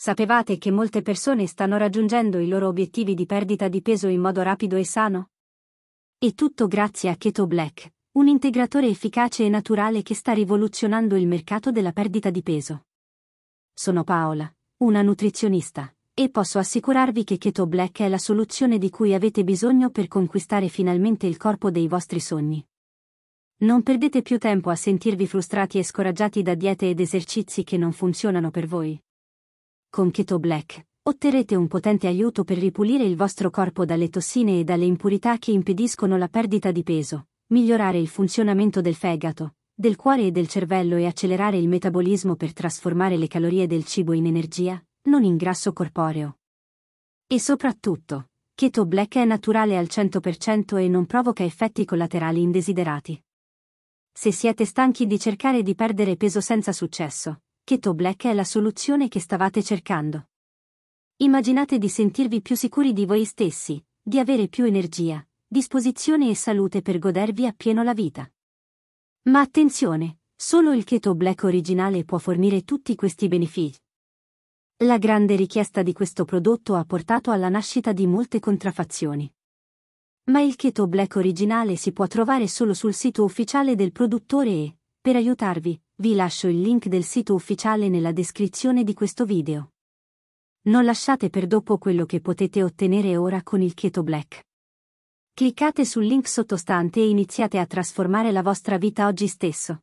Sapevate che molte persone stanno raggiungendo i loro obiettivi di perdita di peso in modo rapido e sano? E tutto grazie a Keto Black, un integratore efficace e naturale che sta rivoluzionando il mercato della perdita di peso. Sono Paola, una nutrizionista, e posso assicurarvi che Keto Black è la soluzione di cui avete bisogno per conquistare finalmente il corpo dei vostri sogni. Non perdete più tempo a sentirvi frustrati e scoraggiati da diete ed esercizi che non funzionano per voi con Keto Black, otterrete un potente aiuto per ripulire il vostro corpo dalle tossine e dalle impurità che impediscono la perdita di peso, migliorare il funzionamento del fegato, del cuore e del cervello e accelerare il metabolismo per trasformare le calorie del cibo in energia, non in grasso corporeo. E soprattutto, Keto Black è naturale al 100% e non provoca effetti collaterali indesiderati. Se siete stanchi di cercare di perdere peso senza successo, Keto Black è la soluzione che stavate cercando. Immaginate di sentirvi più sicuri di voi stessi, di avere più energia, disposizione e salute per godervi appieno la vita. Ma attenzione, solo il Keto Black originale può fornire tutti questi benefici. La grande richiesta di questo prodotto ha portato alla nascita di molte contraffazioni. Ma il Keto Black originale si può trovare solo sul sito ufficiale del produttore e, per aiutarvi, vi lascio il link del sito ufficiale nella descrizione di questo video. Non lasciate per dopo quello che potete ottenere ora con il Keto Black. Cliccate sul link sottostante e iniziate a trasformare la vostra vita oggi stesso.